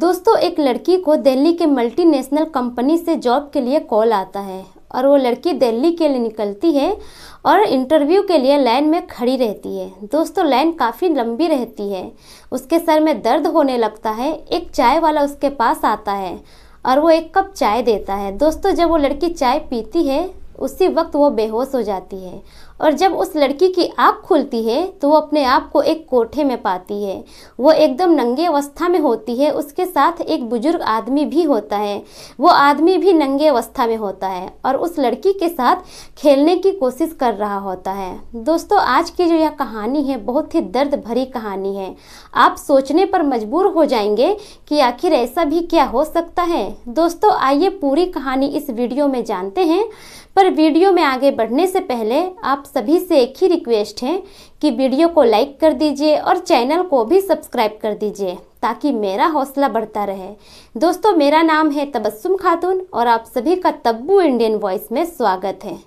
दोस्तों एक लड़की को दिल्ली के मल्टीनेशनल कंपनी से जॉब के लिए कॉल आता है और वो लड़की दिल्ली के लिए निकलती है और इंटरव्यू के लिए लाइन में खड़ी रहती है दोस्तों लाइन काफ़ी लंबी रहती है उसके सर में दर्द होने लगता है एक चाय वाला उसके पास आता है और वो एक कप चाय देता है दोस्तों जब वो लड़की चाय पीती है उसी वक्त वो बेहोश हो जाती है और जब उस लड़की की आँख खुलती है तो वो अपने आप को एक कोठे में पाती है वो एकदम नंगे अवस्था में होती है उसके साथ एक बुजुर्ग आदमी भी होता है वो आदमी भी नंगे अवस्था में होता है और उस लड़की के साथ खेलने की कोशिश कर रहा होता है दोस्तों आज की जो यह कहानी है बहुत ही दर्द भरी कहानी है आप सोचने पर मजबूर हो जाएंगे कि आखिर ऐसा भी क्या हो सकता है दोस्तों आइए पूरी कहानी इस वीडियो में जानते हैं पर वीडियो में आगे बढ़ने से पहले आप सभी से एक ही रिक्वेस्ट है कि वीडियो को लाइक कर दीजिए और चैनल को भी सब्सक्राइब कर दीजिए ताकि मेरा हौसला बढ़ता रहे दोस्तों मेरा नाम है तबस्सुम खातून और आप सभी का तब्बू इंडियन वॉइस में स्वागत है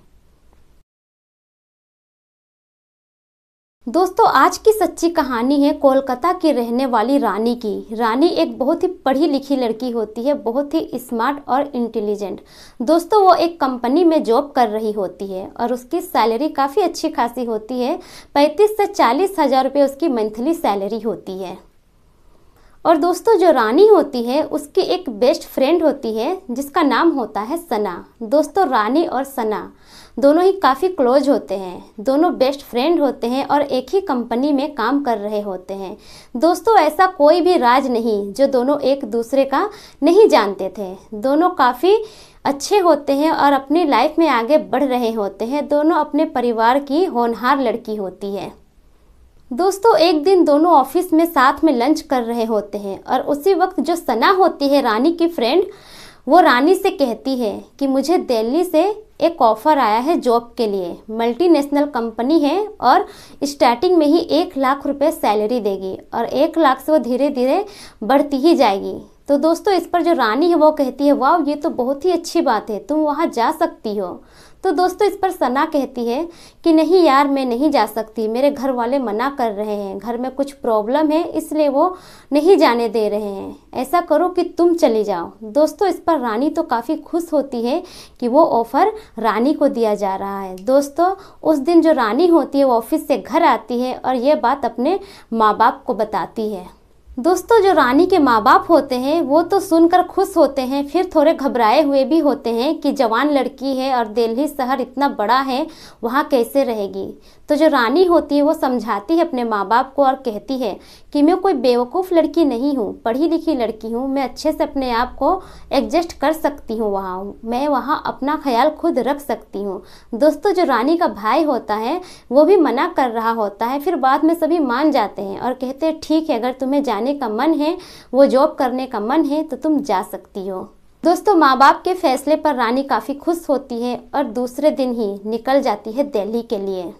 दोस्तों आज की सच्ची कहानी है कोलकाता की रहने वाली रानी की रानी एक बहुत ही पढ़ी लिखी लड़की होती है बहुत ही स्मार्ट और इंटेलिजेंट दोस्तों वो एक कंपनी में जॉब कर रही होती है और उसकी सैलरी काफ़ी अच्छी खासी होती है पैंतीस से चालीस हज़ार रुपये उसकी मंथली सैलरी होती है और दोस्तों जो रानी होती है उसकी एक बेस्ट फ्रेंड होती है जिसका नाम होता है सना दोस्तों रानी और सना दोनों ही काफ़ी क्लोज होते हैं दोनों बेस्ट फ्रेंड होते हैं और एक ही कंपनी में काम कर रहे होते हैं दोस्तों ऐसा कोई भी राज नहीं जो दोनों एक दूसरे का नहीं जानते थे दोनों काफ़ी अच्छे होते हैं और अपनी लाइफ में आगे बढ़ रहे होते हैं दोनों अपने परिवार की होनहार लड़की होती है दोस्तों एक दिन दोनों ऑफिस में साथ में लंच कर रहे होते हैं और उसी वक्त जो सना होती है रानी की फ्रेंड वो रानी से कहती है कि मुझे दिल्ली से एक ऑफ़र आया है जॉब के लिए मल्टीनेशनल कंपनी है और स्टार्टिंग में ही एक लाख रुपए सैलरी देगी और एक लाख से वो धीरे धीरे बढ़ती ही जाएगी तो दोस्तों इस पर जो रानी है वो कहती है वाह ये तो बहुत ही अच्छी बात है तुम वहाँ जा सकती हो तो दोस्तों इस पर सना कहती है कि नहीं यार मैं नहीं जा सकती मेरे घर वाले मना कर रहे हैं घर में कुछ प्रॉब्लम है इसलिए वो नहीं जाने दे रहे हैं ऐसा करो कि तुम चले जाओ दोस्तों इस पर रानी तो काफ़ी खुश होती है कि वो ऑफ़र रानी को दिया जा रहा है दोस्तों उस दिन जो रानी होती है वो ऑफिस से घर आती है और ये बात अपने माँ बाप को बताती है दोस्तों जो रानी के माँ बाप होते हैं वो तो सुनकर खुश होते हैं फिर थोड़े घबराए हुए भी होते हैं कि जवान लड़की है और दिल्ली शहर इतना बड़ा है वहाँ कैसे रहेगी तो जो रानी होती है वो समझाती है अपने माँ बाप को और कहती है कि मैं कोई बेवकूफ़ लड़की नहीं हूँ पढ़ी लिखी लड़की हूँ मैं अच्छे से अपने आप को एडजस्ट कर सकती हूँ वहाँ मैं वहाँ अपना ख्याल खुद रख सकती हूँ दोस्तों जो रानी का भाई होता है वो भी मना कर रहा होता है फिर बाद में सभी मान जाते हैं और कहते हैं ठीक है अगर तुम्हें जाने जाने का मन है वो जॉब करने का मन है तो तुम जा सकती हो दोस्तों माँ बाप के फैसले पर रानी काफ़ी खुश होती है और दूसरे दिन ही निकल जाती है दिल्ली के लिए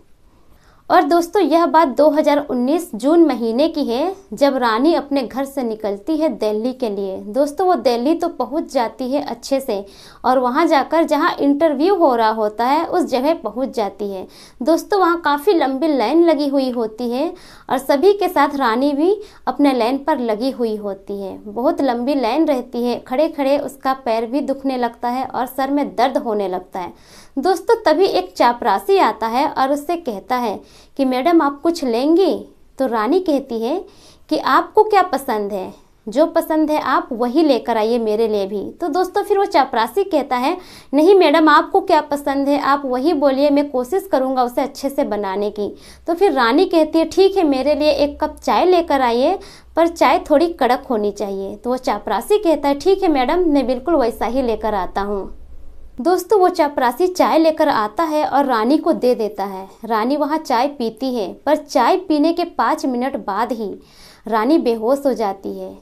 और दोस्तों यह बात 2019 जून महीने की है जब रानी अपने घर से निकलती है दिल्ली के लिए दोस्तों वो दिल्ली तो पहुंच जाती है अच्छे से और वहां जाकर जहां इंटरव्यू हो रहा होता है उस जगह पहुंच जाती है दोस्तों वहां काफ़ी लंबी लाइन लगी हुई होती है और सभी के साथ रानी भी अपने लाइन पर लगी हुई होती है बहुत लंबी लाइन रहती है खड़े खड़े उसका पैर भी दुखने लगता है और सर में दर्द होने लगता है दोस्तों तभी एक चापरासी आता है और उससे कहता है कि मैडम आप कुछ लेंगी तो रानी कहती है कि आपको क्या पसंद है जो पसंद है आप वही लेकर आइए मेरे लिए भी तो दोस्तों फिर वो चपरासी कहता है नहीं मैडम आपको क्या पसंद है आप वही बोलिए मैं कोशिश करूँगा उसे अच्छे से बनाने की तो फिर रानी कहती है ठीक है मेरे लिए एक कप चाय लेकर आइए पर चाय थोड़ी कड़क होनी चाहिए तो वो चपरासी कहता है ठीक है मैडम मैं बिल्कुल वैसा ही लेकर आता हूँ दोस्तों वो चपरासी चाय लेकर आता है और रानी को दे देता है रानी वहाँ चाय पीती है पर चाय पीने के पाँच मिनट बाद ही रानी बेहोश हो जाती है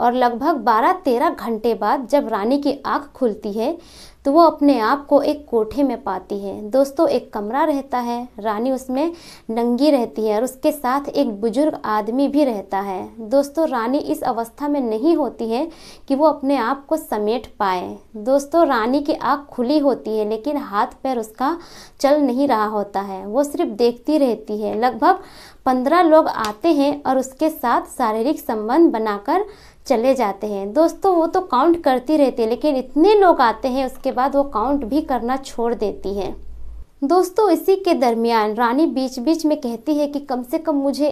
और लगभग बारह तेरह घंटे बाद जब रानी की आंख खुलती है तो वो अपने आप को एक कोठे में पाती है दोस्तों एक कमरा रहता है रानी उसमें नंगी रहती है और उसके साथ एक बुजुर्ग आदमी भी रहता है दोस्तों रानी इस अवस्था में नहीं होती है कि वो अपने आप को समेट पाए दोस्तों रानी की आँख खुली होती है लेकिन हाथ पैर उसका चल नहीं रहा होता है वो सिर्फ देखती रहती है लगभग पंद्रह लोग आते हैं और उसके साथ शारीरिक संबंध बनाकर चले जाते हैं दोस्तों वो तो काउंट करती रहती है लेकिन इतने लोग आते हैं उसके बाद वो काउंट भी करना छोड़ देती है दोस्तों इसी के दरमियान रानी बीच बीच में कहती है कि कम से कम मुझे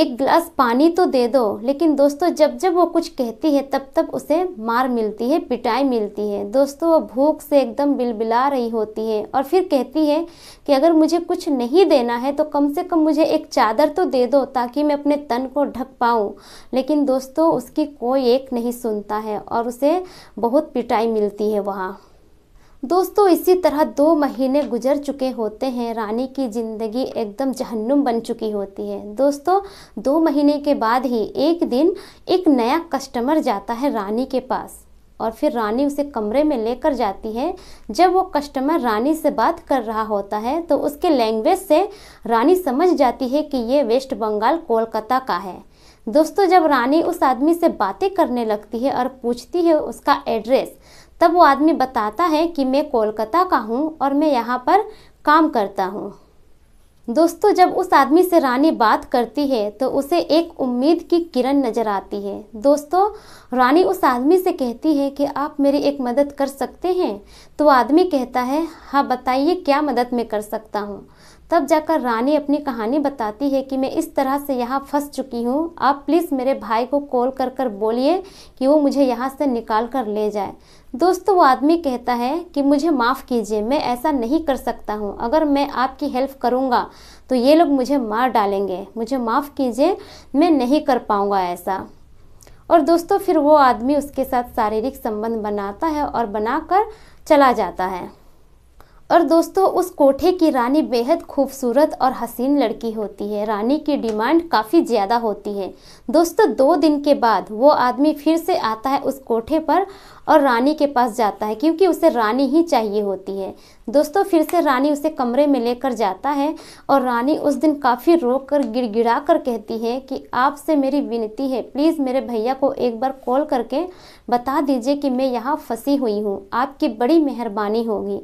एक गिलास पानी तो दे दो लेकिन दोस्तों जब जब वो कुछ कहती है तब तब उसे मार मिलती है पिटाई मिलती है दोस्तों वो भूख से एकदम बिलबिला रही होती है और फिर कहती है कि अगर मुझे कुछ नहीं देना है तो कम से कम मुझे एक चादर तो दे दो ताकि मैं अपने तन को ढक पाऊँ लेकिन दोस्तों उसकी कोई एक नहीं सुनता है और उसे बहुत पिटाई मिलती है वहाँ दोस्तों इसी तरह दो महीने गुजर चुके होते हैं रानी की ज़िंदगी एकदम जहन्नुम बन चुकी होती है दोस्तों दो महीने के बाद ही एक दिन एक नया कस्टमर जाता है रानी के पास और फिर रानी उसे कमरे में लेकर जाती है जब वो कस्टमर रानी से बात कर रहा होता है तो उसके लैंग्वेज से रानी समझ जाती है कि ये वेस्ट बंगाल कोलकाता का है दोस्तों जब रानी उस आदमी से बातें करने लगती है और पूछती है उसका एड्रेस तब वो आदमी बताता है कि मैं कोलकाता का हूँ और मैं यहाँ पर काम करता हूँ दोस्तों जब उस आदमी से रानी बात करती है तो उसे एक उम्मीद की किरण नज़र आती है दोस्तों रानी उस आदमी से कहती है कि आप मेरी एक मदद कर सकते हैं तो आदमी कहता है हाँ बताइए क्या मदद मैं कर सकता हूँ तब जाकर रानी अपनी कहानी बताती है कि मैं इस तरह से यहाँ फंस चुकी हूँ आप प्लीज़ मेरे भाई को कॉल कर कर बोलिए कि वो मुझे यहाँ से निकाल कर ले जाए दोस्तों वो आदमी कहता है कि मुझे माफ़ कीजिए मैं ऐसा नहीं कर सकता हूँ अगर मैं आपकी हेल्प करूँगा तो ये लोग मुझे मार डालेंगे मुझे माफ़ कीजिए मैं नहीं कर पाऊँगा ऐसा और दोस्तों फिर वो आदमी उसके साथ शारीरिक संबंध बनाता है और बनाकर चला जाता है और दोस्तों उस कोठे की रानी बेहद खूबसूरत और हसीन लड़की होती है रानी की डिमांड काफ़ी ज़्यादा होती है दोस्तों दो दिन के बाद वो आदमी फिर से आता है उस कोठे पर और रानी के पास जाता है क्योंकि उसे रानी ही चाहिए होती है दोस्तों फिर से रानी उसे कमरे में लेकर जाता है और रानी उस दिन काफ़ी रो कर गिड़गिड़ा कर कहती है कि आपसे मेरी विनती है प्लीज़ मेरे भैया को एक बार कॉल करके बता दीजिए कि मैं यहाँ फंसी हुई हूँ आपकी बड़ी मेहरबानी होगी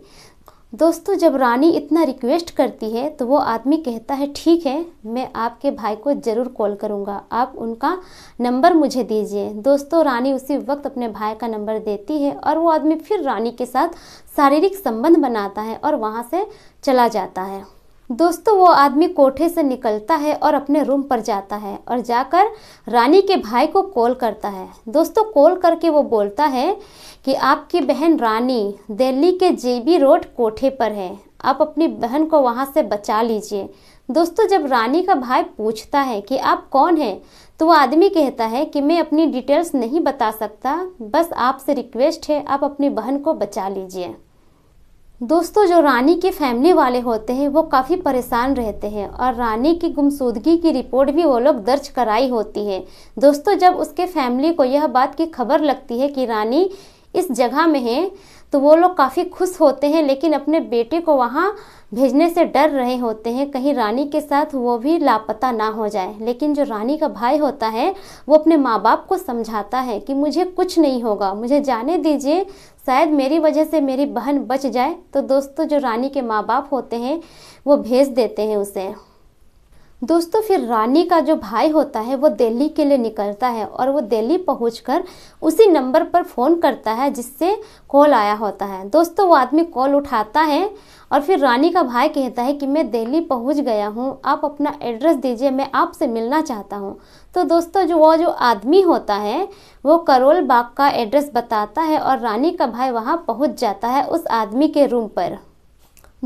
दोस्तों जब रानी इतना रिक्वेस्ट करती है तो वो आदमी कहता है ठीक है मैं आपके भाई को ज़रूर कॉल करूँगा आप उनका नंबर मुझे दीजिए दोस्तों रानी उसी वक्त अपने भाई का नंबर देती है और वो आदमी फिर रानी के साथ शारीरिक संबंध बनाता है और वहाँ से चला जाता है दोस्तों वो आदमी कोठे से निकलता है और अपने रूम पर जाता है और जाकर रानी के भाई को कॉल करता है दोस्तों कॉल करके वो बोलता है कि आपकी बहन रानी दिल्ली के जेबी रोड कोठे पर है आप अपनी बहन को वहाँ से बचा लीजिए दोस्तों जब रानी का भाई पूछता है कि आप कौन हैं तो वो आदमी कहता है कि मैं अपनी डिटेल्स नहीं बता सकता बस आपसे रिक्वेस्ट है आप अपनी बहन को बचा लीजिए दोस्तों जो रानी के फैमिली वाले होते हैं वो काफ़ी परेशान रहते हैं और रानी की गुमशुदगी की रिपोर्ट भी वो लोग दर्ज कराई होती है दोस्तों जब उसके फैमिली को यह बात की खबर लगती है कि रानी इस जगह में है तो वो लोग काफ़ी खुश होते हैं लेकिन अपने बेटे को वहाँ भेजने से डर रहे होते हैं कहीं रानी के साथ वो भी लापता ना हो जाए लेकिन जो रानी का भाई होता है वो अपने माँ बाप को समझाता है कि मुझे कुछ नहीं होगा मुझे जाने दीजिए शायद मेरी वजह से मेरी बहन बच जाए तो दोस्तों जो रानी के माँ बाप होते हैं वो भेज देते हैं उसे दोस्तों फिर रानी का जो भाई होता है वो दिल्ली के लिए निकलता है और वो दिल्ली पहुँच उसी नंबर पर फ़ोन करता है जिससे कॉल आया होता है दोस्तों वो आदमी कॉल उठाता है और फिर रानी का भाई कहता है कि मैं दिल्ली पहुंच गया हूं आप अपना एड्रेस दीजिए मैं आपसे मिलना चाहता हूं तो दोस्तों जो वो जो आदमी होता है वो करोल बाग का एड्रेस बताता है और रानी का भाई वहाँ पहुँच जाता है उस आदमी के रूम पर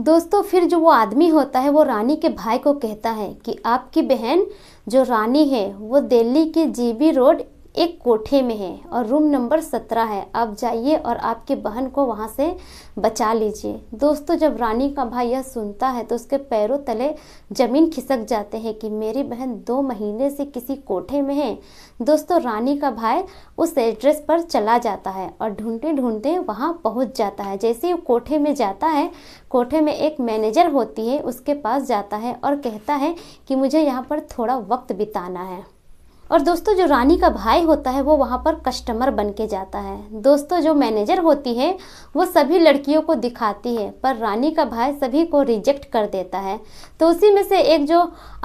दोस्तों फिर जो वो आदमी होता है वो रानी के भाई को कहता है कि आपकी बहन जो रानी है वो दिल्ली के जीबी रोड एक कोठे में है और रूम नंबर सत्रह है आप जाइए और आपके बहन को वहाँ से बचा लीजिए दोस्तों जब रानी का भाई यह सुनता है तो उसके पैरों तले ज़मीन खिसक जाते हैं कि मेरी बहन दो महीने से किसी कोठे में है दोस्तों रानी का भाई उस एड्रेस पर चला जाता है और ढूंढते ढूंढते वहाँ पहुँच जाता है जैसे ही कोठे में जाता है कोठे में एक मैनेजर होती है उसके पास जाता है और कहता है कि मुझे यहाँ पर थोड़ा वक्त बिताना है और दोस्तों जो रानी का भाई होता है वो वहाँ पर कस्टमर बन के जाता है दोस्तों जो मैनेजर होती है वो सभी लड़कियों को दिखाती है पर रानी का भाई सभी को रिजेक्ट कर देता है तो उसी में से एक जो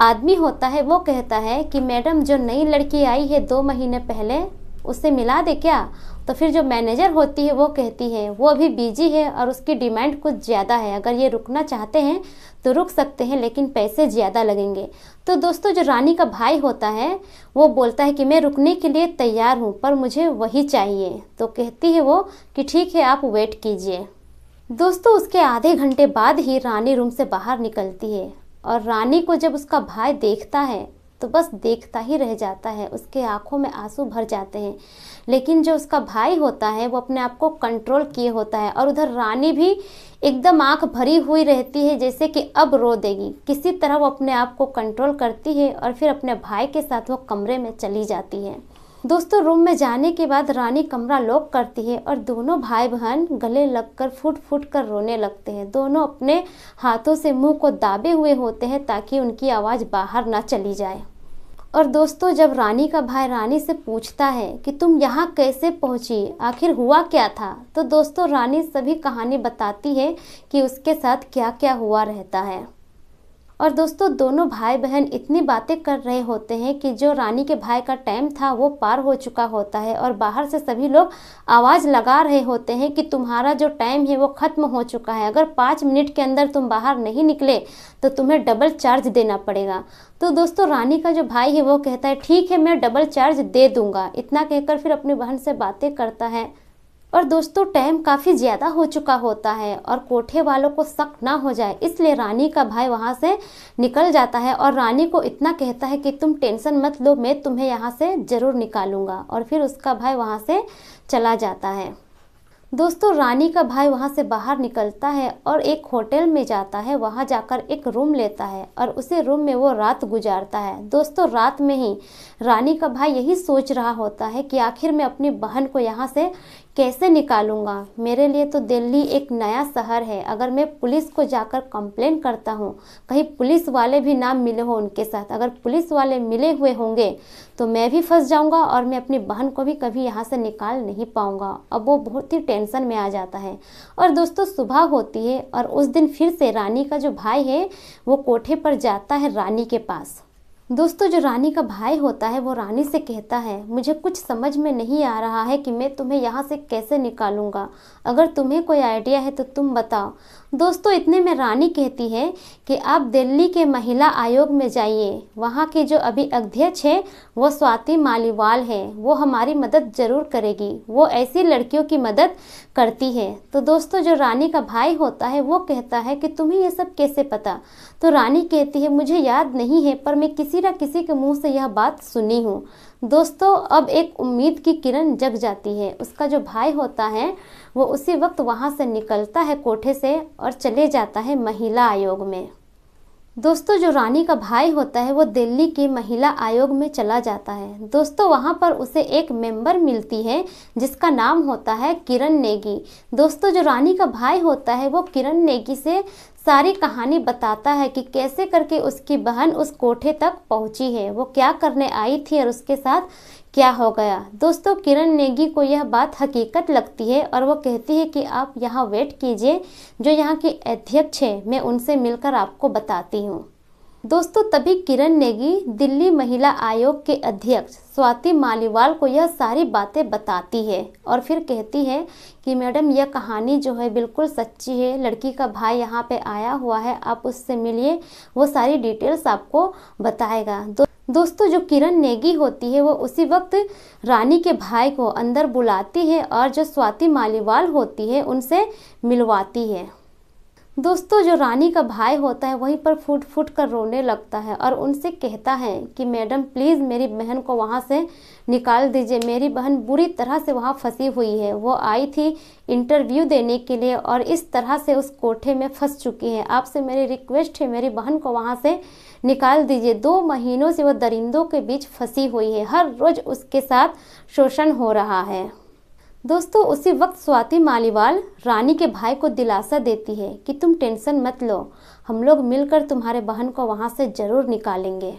आदमी होता है वो कहता है कि मैडम जो नई लड़की आई है दो महीने पहले उससे मिला दे क्या तो फिर जो मैनेजर होती है वो कहती है वो अभी बिजी है और उसकी डिमांड कुछ ज़्यादा है अगर ये रुकना चाहते हैं तो रुक सकते हैं लेकिन पैसे ज़्यादा लगेंगे तो दोस्तों जो रानी का भाई होता है वो बोलता है कि मैं रुकने के लिए तैयार हूँ पर मुझे वही चाहिए तो कहती है वो कि ठीक है आप वेट कीजिए दोस्तों उसके आधे घंटे बाद ही रानी रूम से बाहर निकलती है और रानी को जब उसका भाई देखता है तो बस देखता ही रह जाता है उसके आंखों में आंसू भर जाते हैं लेकिन जो उसका भाई होता है वो अपने आप को कंट्रोल किए होता है और उधर रानी भी एकदम आंख भरी हुई रहती है जैसे कि अब रो देगी किसी तरह वो अपने आप को कंट्रोल करती है और फिर अपने भाई के साथ वो कमरे में चली जाती है दोस्तों रूम में जाने के बाद रानी कमरा लॉक करती है और दोनों भाई बहन गले लगकर फूट फूट कर रोने लगते हैं दोनों अपने हाथों से मुंह को दाबे हुए होते हैं ताकि उनकी आवाज़ बाहर ना चली जाए और दोस्तों जब रानी का भाई रानी से पूछता है कि तुम यहाँ कैसे पहुँची आखिर हुआ क्या था तो दोस्तों रानी सभी कहानी बताती है कि उसके साथ क्या क्या हुआ रहता है और दोस्तों दोनों भाई बहन इतनी बातें कर रहे होते हैं कि जो रानी के भाई का टाइम था वो पार हो चुका होता है और बाहर से सभी लोग आवाज़ लगा रहे होते हैं कि तुम्हारा जो टाइम है वो ख़त्म हो चुका है अगर पाँच मिनट के अंदर तुम बाहर नहीं निकले तो तुम्हें डबल चार्ज देना पड़ेगा तो दोस्तों रानी का जो भाई है वो कहता है ठीक है मैं डबल चार्ज दे दूंगा इतना कहकर फिर अपनी बहन से बातें करता है और दोस्तों टाइम काफ़ी ज़्यादा हो चुका होता है और कोठे वालों को शक ना हो जाए इसलिए रानी का भाई वहाँ से निकल जाता है और रानी को इतना कहता है कि तुम टेंशन मत लो मैं तुम्हें यहाँ से ज़रूर निकालूंगा और फिर उसका भाई वहाँ से चला जाता है दोस्तों रानी का भाई वहाँ से बाहर निकलता है और एक होटल में जाता है वहाँ जाकर एक रूम लेता है और उसी रूम में वो रात गुजारता है दोस्तों रात में ही रानी का भाई यही सोच रहा होता है कि आखिर मैं अपनी बहन को यहाँ से कैसे निकालूँगा मेरे लिए तो दिल्ली एक नया शहर है अगर मैं पुलिस को जाकर कंप्लेन करता हूँ कहीं पुलिस वाले भी ना मिले हो उनके साथ अगर पुलिस वाले मिले हुए होंगे तो मैं भी फंस जाऊँगा और मैं अपनी बहन को भी कभी यहाँ से निकाल नहीं पाऊँगा अब वो बहुत ही टेंशन में आ जाता है और दोस्तों सुबह होती है और उस दिन फिर से रानी का जो भाई है वो कोठे पर जाता है रानी के पास दोस्तों जो रानी का भाई होता है वो रानी से कहता है मुझे कुछ समझ में नहीं आ रहा है कि मैं तुम्हें यहाँ से कैसे निकालूंगा अगर तुम्हें कोई आइडिया है तो तुम बताओ दोस्तों इतने में रानी कहती है कि आप दिल्ली के महिला आयोग में जाइए वहाँ के जो अभी अध्यक्ष है वो स्वाति मालीवाल है वो हमारी मदद ज़रूर करेगी वो ऐसी लड़कियों की मदद करती है तो दोस्तों जो रानी का भाई होता है वो कहता है कि तुम्हें ये सब कैसे पता तो रानी कहती है मुझे याद नहीं है पर मैं किसी किसी न किसी के मुंह से यह बात सुनी हूँ दोस्तों अब एक उम्मीद की किरण जग जाती है उसका जो भाई होता है वो उसी वक्त वहाँ से निकलता है कोठे से और चले जाता है महिला आयोग में दोस्तों जो रानी का भाई होता है वो दिल्ली के महिला आयोग में चला जाता है दोस्तों वहाँ पर उसे एक मेंबर मिलती है जिसका नाम होता है किरण नेगी दोस्तों जो रानी का भाई होता है वो किरण नेगी से सारी कहानी बताता है कि कैसे करके उसकी बहन उस कोठे तक पहुंची है वो क्या करने आई थी और उसके साथ क्या हो गया दोस्तों किरण नेगी को यह बात हकीकत लगती है और वो कहती है कि आप यहाँ वेट कीजिए जो यहाँ की अध्यक्ष है मैं उनसे मिलकर आपको बताती हूँ दोस्तों तभी किरण नेगी दिल्ली महिला आयोग के अध्यक्ष स्वाति मालीवाल को यह सारी बातें बताती है और फिर कहती है कि मैडम यह कहानी जो है बिल्कुल सच्ची है लड़की का भाई यहाँ पे आया हुआ है आप उससे मिलिए वो सारी डिटेल्स आपको बताएगा दो दोस्तों जो किरण नेगी होती है वो उसी वक्त रानी के भाई को अंदर बुलाती है और जो स्वाति मालीवाल होती है उनसे मिलवाती है दोस्तों जो रानी का भाई होता है वहीं पर फूट फूट कर रोने लगता है और उनसे कहता है कि मैडम प्लीज़ मेरी बहन को वहाँ से निकाल दीजिए मेरी बहन बुरी तरह से वहाँ फंसी हुई है वो आई थी इंटरव्यू देने के लिए और इस तरह से उस कोठे में फंस चुकी है आपसे मेरी रिक्वेस्ट है मेरी बहन को वहाँ से निकाल दीजिए दो महीनों से वह दरिंदों के बीच फंसी हुई है हर रोज़ उसके साथ शोषण हो रहा है दोस्तों उसी वक्त स्वाति मालीवाल रानी के भाई को दिलासा देती है कि तुम टेंशन मत लो हम लोग मिलकर तुम्हारे बहन को वहाँ से ज़रूर निकालेंगे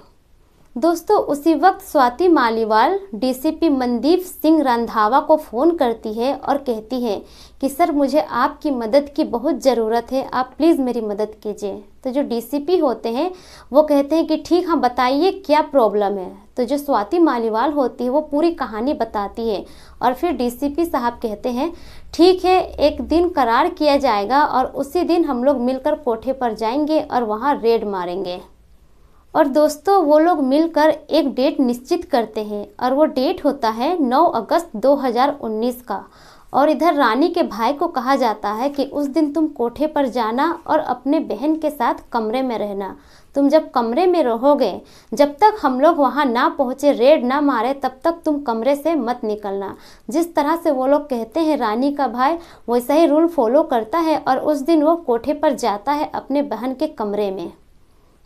दोस्तों उसी वक्त स्वाति मालीवाल डीसीपी मनदीप सिंह रंधावा को फ़ोन करती है और कहती है कि सर मुझे आपकी मदद की बहुत ज़रूरत है आप प्लीज़ मेरी मदद कीजिए तो जो डीसीपी होते हैं वो कहते हैं कि ठीक हाँ बताइए क्या प्रॉब्लम है तो जो स्वाति मालीवाल होती है वो पूरी कहानी बताती है और फिर डीसीपी साहब कहते हैं ठीक है एक दिन करार किया जाएगा और उसी दिन हम लोग मिलकर कोठे पर जाएंगे और वहाँ रेड मारेंगे और दोस्तों वो लोग मिलकर एक डेट निश्चित करते हैं और वो डेट होता है 9 अगस्त 2019 का और इधर रानी के भाई को कहा जाता है कि उस दिन तुम कोठे पर जाना और अपने बहन के साथ कमरे में रहना तुम जब कमरे में रहोगे जब तक हम लोग वहाँ ना पहुँचे रेड ना मारे तब तक तुम कमरे से मत निकलना जिस तरह से वो लोग कहते हैं रानी का भाई वैसा ही रूल फॉलो करता है और उस दिन वो कोठे पर जाता है अपने बहन के कमरे में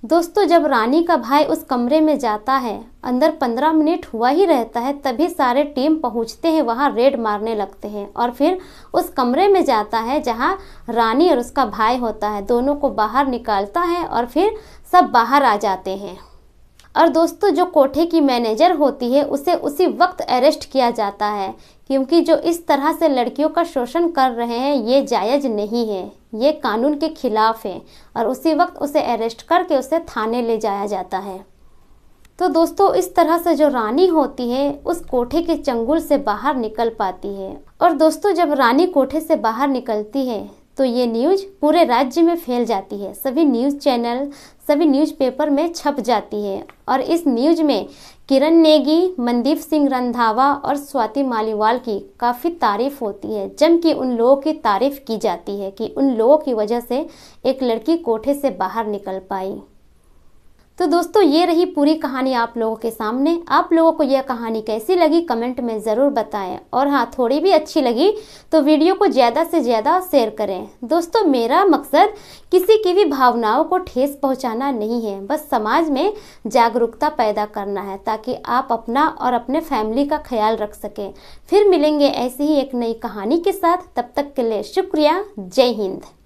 दोस्तों जब रानी का भाई उस कमरे में जाता है अंदर पंद्रह मिनट हुआ ही रहता है तभी सारे टीम पहुंचते हैं वहां रेड मारने लगते हैं और फिर उस कमरे में जाता है जहां रानी और उसका भाई होता है दोनों को बाहर निकालता है और फिर सब बाहर आ जाते हैं और दोस्तों जो कोठे की मैनेजर होती है उसे उसी वक्त अरेस्ट किया जाता है क्योंकि जो इस तरह से लड़कियों का शोषण कर रहे हैं ये जायज़ नहीं है ये कानून के खिलाफ है और उसी वक्त उसे अरेस्ट करके उसे थाने ले जाया जाता है तो दोस्तों इस तरह से जो रानी होती है उस कोठे के चंगुल से बाहर निकल पाती है और दोस्तों जब रानी कोठे से बाहर निकलती है तो ये न्यूज़ पूरे राज्य में फैल जाती है सभी न्यूज़ चैनल सभी न्यूज़पेपर में छप जाती है और इस न्यूज़ में किरण नेगी मनदीप सिंह रंधावा और स्वाति मालीवाल की काफ़ी तारीफ होती है जम उन लोगों की तारीफ की जाती है कि उन लोगों की वजह से एक लड़की कोठे से बाहर निकल पाई तो दोस्तों ये रही पूरी कहानी आप लोगों के सामने आप लोगों को यह कहानी कैसी लगी कमेंट में ज़रूर बताएं और हाँ थोड़ी भी अच्छी लगी तो वीडियो को ज़्यादा से ज़्यादा शेयर करें दोस्तों मेरा मकसद किसी की भी भावनाओं को ठेस पहुँचाना नहीं है बस समाज में जागरूकता पैदा करना है ताकि आप अपना और अपने फैमिली का ख्याल रख सकें फिर मिलेंगे ऐसी ही एक नई कहानी के साथ तब तक के लिए शुक्रिया जय हिंद